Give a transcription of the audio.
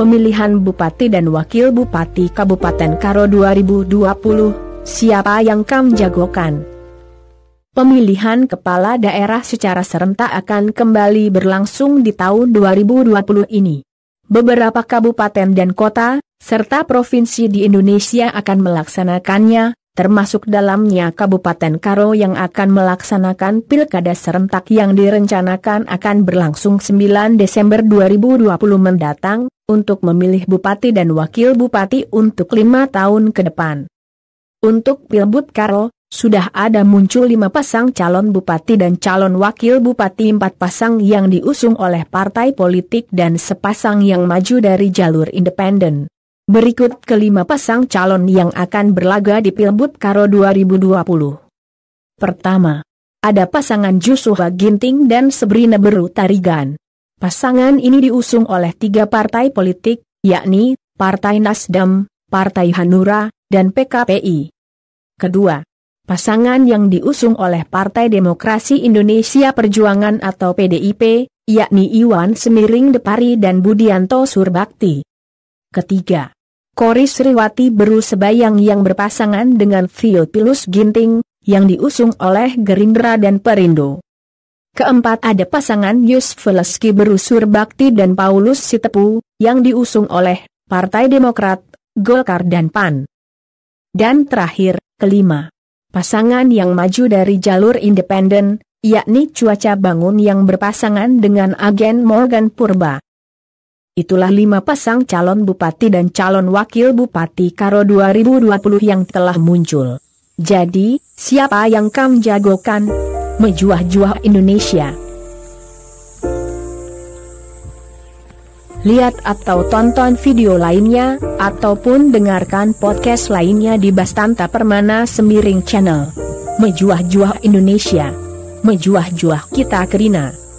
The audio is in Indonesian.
pemilihan Bupati dan Wakil Bupati Kabupaten Karo 2020, siapa yang kam jagokan? Pemilihan kepala daerah secara serentak akan kembali berlangsung di tahun 2020 ini. Beberapa kabupaten dan kota, serta provinsi di Indonesia akan melaksanakannya, termasuk dalamnya Kabupaten Karo yang akan melaksanakan pilkada serentak yang direncanakan akan berlangsung 9 Desember 2020 mendatang, untuk memilih bupati dan wakil bupati untuk lima tahun ke depan. Untuk Pilbud Karo, sudah ada muncul lima pasang calon bupati dan calon wakil bupati empat pasang yang diusung oleh partai politik dan sepasang yang maju dari jalur independen. Berikut kelima pasang calon yang akan berlaga di Pilbut Karo 2020. Pertama, ada pasangan Joshua Ginting dan Sabrina Beru Tarigan. Pasangan ini diusung oleh tiga partai politik, yakni Partai Nasdem, Partai Hanura, dan PKPI. Kedua, pasangan yang diusung oleh Partai Demokrasi Indonesia Perjuangan atau PDIP, yakni Iwan Semiring Depari dan Budianto Surbakti. Ketiga, Kori Sriwati Beru Sebayang yang berpasangan dengan Pilus Ginting, yang diusung oleh Gerindra dan Perindo. Keempat ada pasangan Yus Veleski Beru Surbakti dan Paulus Sitepu, yang diusung oleh Partai Demokrat, Golkar dan PAN. Dan terakhir, kelima. Pasangan yang maju dari jalur independen, yakni Cuaca Bangun yang berpasangan dengan agen Morgan Purba. Itulah lima pasang calon bupati dan calon wakil bupati Karo 2020 yang telah muncul. Jadi, siapa yang kamu jagokan? Mejuah-juah Indonesia. Lihat atau tonton video lainnya, ataupun dengarkan podcast lainnya di Bastanta Permana Semiring Channel. Mejuah-juah Indonesia. Mejuah-juah kita kerina.